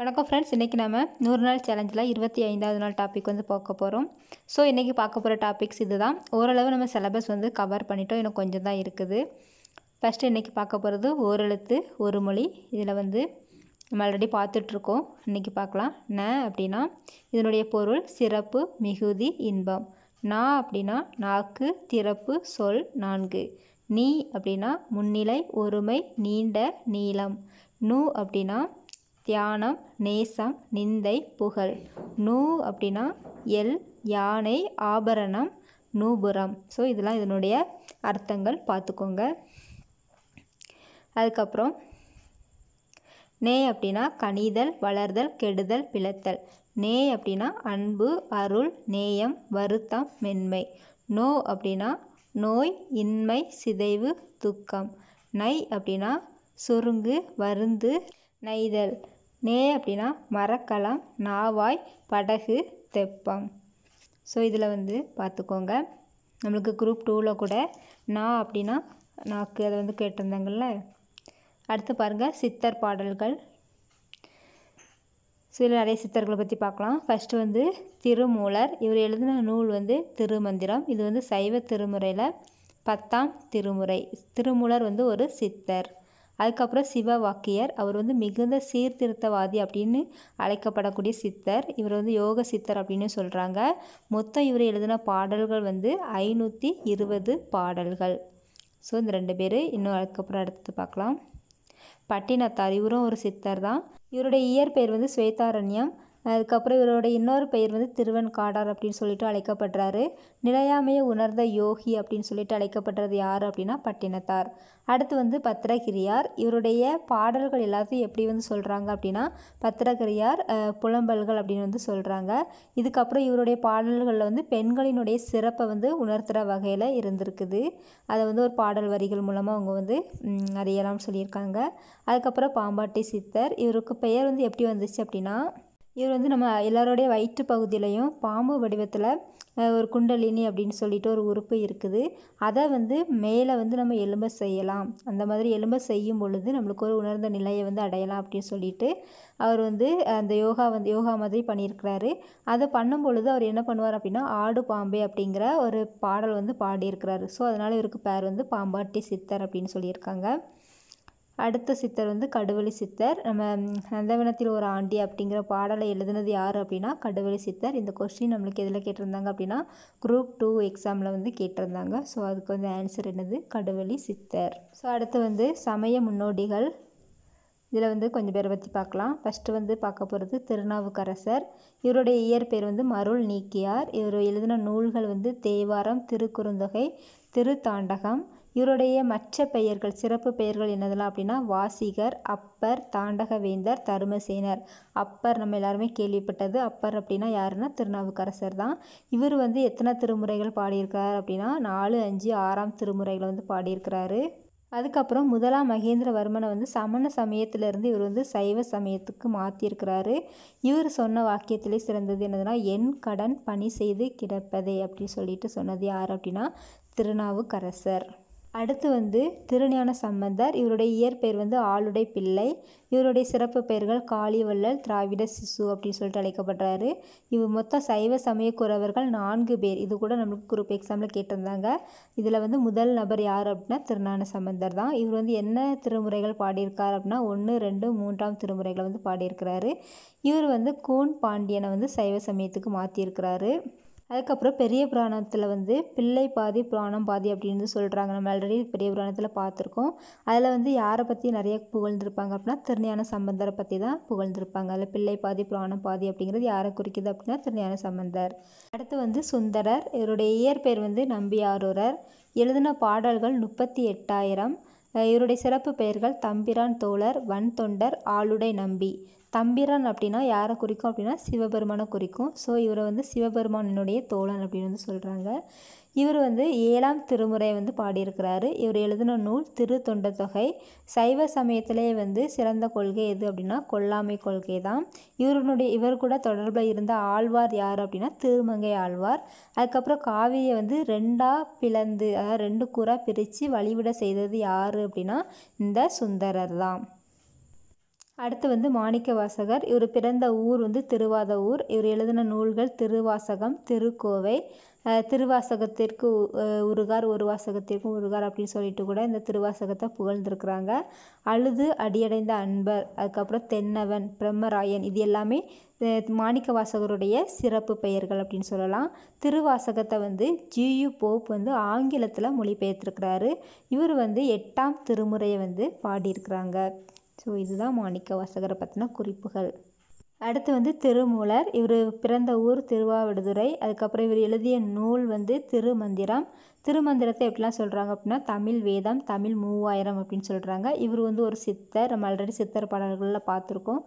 வணக்கம் ஃப்ரெண்ட்ஸ் இன்றைக்கி நம்ம நூறு நாள் சேலஞ்சில் இருபத்தி ஐந்தாவது நாள் டாபிக் வந்து பார்க்க போகிறோம் ஸோ இன்றைக்கி பார்க்க போகிற டாபிக்ஸ் இது தான் ஓரளவு நம்ம சிலபஸ் வந்து கவர் பண்ணிட்டோம் இன்னும் கொஞ்சம் தான் இருக்குது ஃபஸ்ட்டு இன்றைக்கி பார்க்க போகிறது ஓரெழுத்து ஒரு மொழி இதில் வந்து நம்ம ஆல்ரெடி பார்த்துட்ருக்கோம் இன்றைக்கி பார்க்கலாம் ந அப்படின்னா இதனுடைய பொருள் சிறப்பு மிகுதி இன்பம் நா அப்படின்னா நாக்கு திறப்பு சொல் நான்கு நீ அப்படின்னா முன்னிலை ஒருமை நீண்ட நீளம் நூ அப்படின்னா தியானம் நேசம் நிந்தை புகழ் நூ அப்படின்னா எல் யானை ஆபரணம் நூபுரம் ஸோ இதெல்லாம் இதனுடைய அர்த்தங்கள் பார்த்துக்கோங்க அதுக்கப்புறம் நே அப்படின்னா கணிதல் வளர்தல் கெடுதல் பிளத்தல் நே அப்படின்னா அன்பு அருள் நேயம் வருத்தம் மென்மை நோ அப்படின்னா நோய் இன்மை சிதைவு துக்கம் நை அப்படின்னா சுருங்கு வருந்து நைதல் நே அப்படின்னா மரக்கலம் நாவாய் படகு தெப்பம் ஸோ இதில் வந்து பார்த்துக்கோங்க நம்மளுக்கு குரூப் டூவில் கூட நா அப்படின்னா நாக்கு அதை வந்து கேட்டிருந்தாங்கள்ல அடுத்து பாருங்கள் சித்தர் பாடல்கள் சில நிறைய சித்தர்களை பற்றி பார்க்கலாம் ஃபஸ்ட்டு வந்து திருமூலர் இவர் எழுதின நூல் வந்து திருமந்திரம் இது வந்து சைவ திருமுறையில் பத்தாம் திருமுறை திருமூலர் வந்து ஒரு சித்தர் அதுக்கப்புறம் சிவ வாக்கியர் அவர் வந்து மிகுந்த சீர்திருத்தவாதி அப்படின்னு அழைக்கப்படக்கூடிய சித்தர் இவர் வந்து யோக சித்தர் அப்படின்னு சொல்கிறாங்க மொத்தம் இவர் எழுதின பாடல்கள் வந்து ஐநூற்றி இருபது பாடல்கள் ஸோ இந்த ரெண்டு பேர் இன்னும் அதுக்கப்புறம் அடுத்து பார்க்கலாம் பட்டினத்தார் இவரும் ஒரு சித்தர் தான் இவருடைய இயற்பெயர் வந்து ஸ்வேதாரண்யம் அதுக்கப்புறம் இவரோட இன்னொரு பெயர் வந்து திருவெண்காடார் அப்படின்னு சொல்லிட்டு அழைக்கப்படுறாரு நிலையாமையை உணர்ந்த யோகி அப்படின்னு சொல்லிட்டு அழைக்கப்படுறது யார் அப்படின்னா பட்டினத்தார் அடுத்து வந்து பத்திரகிரியார் இவருடைய பாடல்கள் எல்லாத்தையும் எப்படி வந்து சொல்கிறாங்க அப்படின்னா பத்திரகிரியார் புலம்பல்கள் அப்படின்னு வந்து சொல்கிறாங்க இதுக்கப்புறம் இவருடைய பாடல்களில் வந்து பெண்களினுடைய சிறப்பை வந்து உணர்த்துகிற வகையில் இருந்திருக்குது அதை வந்து ஒரு பாடல் வரிகள் மூலமாக அவங்க வந்து அறியலாம் சொல்லியிருக்காங்க அதுக்கப்புறம் பாம்பாட்டி சித்தர் இவருக்கு பெயர் வந்து எப்படி வந்துச்சு அப்படின்னா இவர் வந்து நம்ம எல்லாரோடைய வயிற்று பகுதியிலையும் பாம்பு வடிவத்தில் ஒரு குண்டலினி அப்படின்னு சொல்லிட்டு ஒரு உறுப்பு இருக்குது அதை வந்து மேலே வந்து நம்ம எலும்ப செய்யலாம் அந்த மாதிரி எலும்ப செய்யும் பொழுது நம்மளுக்கு ஒரு உணர்ந்த நிலையை வந்து அடையலாம் அப்படின்னு சொல்லிட்டு அவர் வந்து அந்த யோகா வந்து யோகா மாதிரி பண்ணியிருக்கிறாரு அதை பண்ணும் பொழுது அவர் என்ன பண்ணுவார் அப்படின்னா ஆடு பாம்பே அப்படிங்கிற ஒரு பாடல் வந்து பாடியிருக்கிறாரு ஸோ அதனால் இவருக்கு பேர் வந்து பாம்பாட்டி சித்தர் அப்படின்னு சொல்லியிருக்காங்க அடுத்த சித்தர் வந்து கடுவெளி சித்தர் நம்ம நந்தவனத்தில் ஒரு ஆண்டி அப்படிங்கிற பாடலை எழுதுனது யார் அப்படின்னா கடுவெளி சித்தர் இந்த கொஸ்டின் நம்மளுக்கு எதில் கேட்டிருந்தாங்க அப்படின்னா குரூப் டூ எக்ஸாமில் வந்து கேட்டிருந்தாங்க ஸோ அதுக்கு வந்து ஆன்சர் என்னது கடுவெளி சித்தர் ஸோ அடுத்து வந்து சமய முன்னோடிகள் இதில் வந்து கொஞ்சம் பேரை பற்றி பார்க்கலாம் ஃபஸ்ட்டு வந்து பார்க்க போகிறது திருநாவுக்கரசர் இவருடைய இயற்பெயர் பேர் வந்து மருள் நீக்கியார் இவர் எழுதின நூல்கள் வந்து தேவாரம் திருக்குறுந்தொகை திருத்தாண்டகம் இவருடைய மற்ற பெயர்கள் சிறப்பு பெயர்கள் என்னதெல்லாம் அப்படின்னா வாசிகர் அப்பர் தாண்டகவேந்தர் தருமசேனர் அப்பர் நம்ம எல்லாருமே கேள்விப்பட்டது அப்பர் அப்படின்னா யாருன்னா திருநாவுக்கரசர் தான் இவர் வந்து எத்தனை திருமுறைகள் பாடியிருக்கிறார் அப்படின்னா நாலு அஞ்சு ஆறாம் திருமுறைகளை வந்து பாடியிருக்கிறாரு அதுக்கப்புறம் முதலாம் மகேந்திரவர்மனை வந்து சமண சமயத்திலிருந்து இவர் வந்து சைவ சமயத்துக்கு மாற்றியிருக்கிறாரு இவர் சொன்ன வாக்கியத்திலே சிறந்தது என்னதுன்னா என் கடன் பணி செய்து கிடப்பதே அப்படின்னு சொல்லிட்டு சொன்னது யார் அப்படின்னா திருநாவுக்கரசர் அடுத்து வந்து திருஞான சம்பந்தர் இவருடைய இயற்பெயர் வந்து ஆளுடை பிள்ளை இவருடைய சிறப்பு பெயர்கள் காளிவள்ளல் திராவிட சிசு அப்படின்னு சொல்லிட்டு அழைக்கப்படுறாரு இவர் மொத்தம் சைவ சமய குறவர்கள் நான்கு பேர் இது கூட நம்மளுக்கு குரூப் எக்ஸாமில் கேட்டிருந்தாங்க இதில் வந்து முதல் நபர் யார் அப்படின்னா திருஞான சம்பந்தர் தான் இவர் வந்து என்ன திருமுறைகள் பாடியிருக்கார் அப்படின்னா ஒன்று ரெண்டு மூன்றாம் திருமுறைகளை வந்து பாடியிருக்கிறாரு இவர் வந்து கூன் பாண்டியனை வந்து சைவ சமயத்துக்கு மாற்றியிருக்கிறாரு அதுக்கப்புறம் பெரிய புராணத்தில் வந்து பிள்ளை பாதி புராணம் பாதி அப்படின்னு சொல்கிறாங்க நம்ம ஆல்ரெடி பெரிய புராணத்தில் பார்த்துருக்கோம் அதில் வந்து யாரை பற்றி நிறைய புகழ்ந்துருப்பாங்க அப்படின்னா திருஞான சம்பந்தரை பற்றி தான் புகழ்ந்துருப்பாங்க அதில் பிள்ளை பாதி புராணம் பாதி அப்படிங்கிறது யாரை குறிக்கிது அப்படின்னா திருஞான சம்பந்தர் அடுத்து வந்து சுந்தரர் இவருடைய இயற்பெயர் வந்து நம்பியாரூரர் எழுதின பாடல்கள் முப்பத்தி எட்டாயிரம் இவருடைய சிறப்பு பெயர்கள் தம்பிரான் தோழர் வன் தொண்டர் ஆளுடை நம்பி தம்பிரன் அப்படின்னா யாரை குறிக்கும் அப்படின்னா சிவபெருமானை குறிக்கும் ஸோ இவரை வந்து சிவபெருமானினுடைய தோழன் அப்படின்னு வந்து சொல்கிறாங்க இவர் வந்து ஏழாம் திருமுறை வந்து பாடியிருக்கிறாரு இவர் எழுதின நூல் திரு தொண்ட தொகை சைவ சமயத்திலே வந்து சிறந்த கொள்கை எது அப்படின்னா கொல்லாமை கொள்கை தான் இவருடைய இவர் கூட தொடர்பில் இருந்த ஆழ்வார் யார் அப்படின்னா திருமங்கை ஆழ்வார் அதுக்கப்புறம் காவிரியை வந்து ரெண்டாக பிளந்து அதாவது ரெண்டு கூறாக பிரித்து வழிவிட செய்தது யார் அப்படின்னா இந்த சுந்தரர் தான் அடுத்து வந்து மாணிக்க வாசகர் இவர் பிறந்த ஊர் வந்து திருவாத ஊர் இவர் எழுதின நூல்கள் திருவாசகம் திருக்கோவை திருவாசகத்திற்கு உருகார் ஒரு வாசகத்திற்கும் உருகார் அப்படின்னு சொல்லிட்டு கூட இந்த திருவாசகத்தை புகழ்ந்துருக்குறாங்க அழுது அடியடைந்த அன்பர் அதுக்கப்புறம் தென்னவன் பிரம்மராயன் இது எல்லாமே மாணிக்க வாசகருடைய சிறப்பு பெயர்கள் அப்படின்னு சொல்லலாம் திருவாசகத்தை வந்து ஜியு போப் வந்து ஆங்கிலத்தில் மொழிபெயர்த்திருக்கிறாரு இவர் வந்து எட்டாம் திருமுறையை வந்து பாடியிருக்கிறாங்க ஸோ இதுதான் மாணிக்க வாசகரை பற்றின குறிப்புகள் அடுத்து வந்து திருமூலர் இவர் பிறந்த ஊர் திருவாவடுதுறை அதுக்கப்புறம் இவர் எழுதிய நூல் வந்து திருமந்திரம் திருமந்திரத்தை எப்படிலாம் சொல்கிறாங்க அப்படின்னா தமிழ் வேதம் தமிழ் மூவாயிரம் அப்படின்னு சொல்கிறாங்க இவர் வந்து ஒரு சித்தர் நம்ம ஆல்ரெடி சித்தர் பாடல்களில் பார்த்துருக்கோம்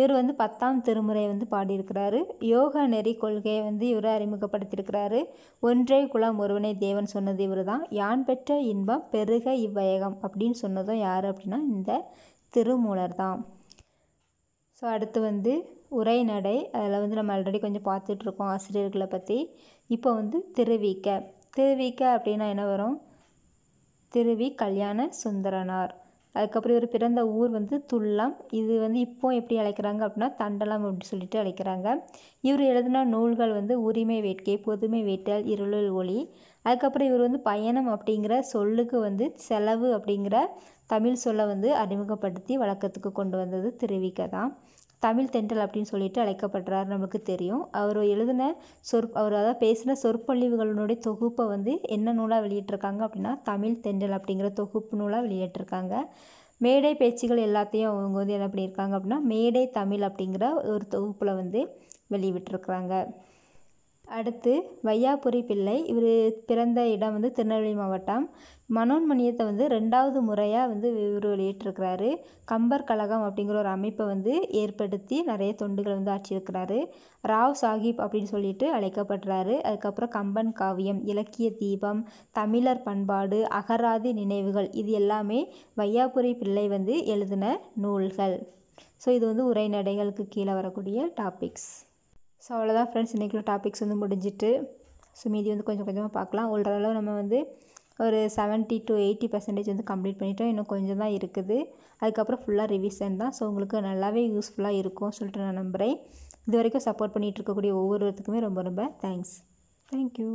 இவர் வந்து பத்தாம் திருமுறை வந்து பாடியிருக்கிறாரு யோக நெறி கொள்கையை வந்து இவர் அறிமுகப்படுத்தியிருக்கிறாரு ஒன்றே குலம் ஒருவனை தேவன் சொன்னது இவர் தான் யான் பெற்ற இன்பம் பெருக இவ்வயகம் அப்படின்னு சொன்னதும் யார் அப்படின்னா இந்த திருமூலர் தான் ஸோ அடுத்து வந்து உரைநடை அதில் வந்து நம்ம ஆல்ரெடி கொஞ்சம் பார்த்துட்ருக்கோம் ஆசிரியர்களை பற்றி இப்போ வந்து திருவிக்க திருவிக்க அப்படின்னா என்ன வரும் திருவி கல்யாண சுந்தரனார் அதுக்கப்புறம் இவர் பிறந்த ஊர் வந்து துல்லம் இது வந்து இப்போ எப்படி அழைக்கிறாங்க அப்படின்னா தண்டலம் அப்படின்னு சொல்லிட்டு அழைக்கிறாங்க இவர் எழுதின நூல்கள் வந்து உரிமை வேட்கை பொதுமை வேட்டல் இருளல் ஒளி அதுக்கப்புறம் இவர் வந்து பயணம் அப்படிங்கிற சொல்லுக்கு வந்து செலவு அப்படிங்கிற தமிழ் சொல்லை வந்து அறிமுகப்படுத்தி வழக்கத்துக்கு கொண்டு வந்தது தெரிவிக்க தான் தமிழ் தென்றல் அப்படின்னு சொல்லிட்டு அழைக்கப்படுறார் நமக்கு தெரியும் அவர் எழுதின சொற் அவர் அதாவது பேசின சொற்பொழிவுகளினுடைய தொகுப்பை வந்து என்ன நூலாக வெளியிட்டிருக்காங்க அப்படின்னா தமிழ் தென்றல் அப்படிங்கிற தொகுப்பு நூலாக வெளியிட்டிருக்காங்க மேடை பேச்சுகள் எல்லாத்தையும் அவங்க வந்து என்ன பண்ணியிருக்காங்க அப்படின்னா மேடை தமிழ் அப்படிங்கிற ஒரு தொகுப்பில் வந்து வெளியிட்டிருக்கிறாங்க அடுத்து வையாபுரி பிள்ளை இவர் பிறந்த இடம் வந்து திருநெல்வேலி மாவட்டம் மனோன்மணியத்தை வந்து ரெண்டாவது முறையாக வந்து இவர் வெளியிட்டிருக்கிறாரு கம்பர் கழகம் அப்படிங்கிற ஒரு அமைப்பை வந்து ஏற்படுத்தி நிறைய தொண்டுகள் வந்து ஆற்றியிருக்கிறாரு ராவ் சாஹிப் அப்படின்னு சொல்லிட்டு அழைக்கப்படுறாரு அதுக்கப்புறம் கம்பன் காவியம் இலக்கிய தீபம் தமிழர் பண்பாடு அகராதி நினைவுகள் இது எல்லாமே வையாபுரி பிள்ளை வந்து எழுதின நூல்கள் ஸோ இது வந்து உரைநடைகளுக்கு கீழே வரக்கூடிய டாபிக்ஸ் ஸோ அவ்வளோதான் ஃப்ரெண்ட்ஸ் இன்றைக்குள்ள டாபிக்ஸ் வந்து முடிஞ்சிட்டு ஸோ மீதி வந்து கொஞ்சம் கொஞ்சமாக பார்க்கலாம் ஓரளவு நம்ம வந்து ஒரு செவன்ட்டி டு எயிட்டி பர்சன்டேஜ் வந்து கம்ப்ளீட் பண்ணிட்டோம் இன்னும் கொஞ்சம் தான் இருக்குது அதுக்கப்புறம் ஃபுல்லாக ரிவிஷன் தான் ஸோ உங்களுக்கு நல்லாவே யூஸ்ஃபுல்லாக இருக்கும் சொல்லிட்டு நான் நம்புகிறேன் இது வரைக்கும் சப்போர்ட் பண்ணிகிட்டு இருக்கக்கூடிய ஒவ்வொருத்துக்குமே ரொம்ப ரொம்ப தேங்க்ஸ் தேங்க்யூ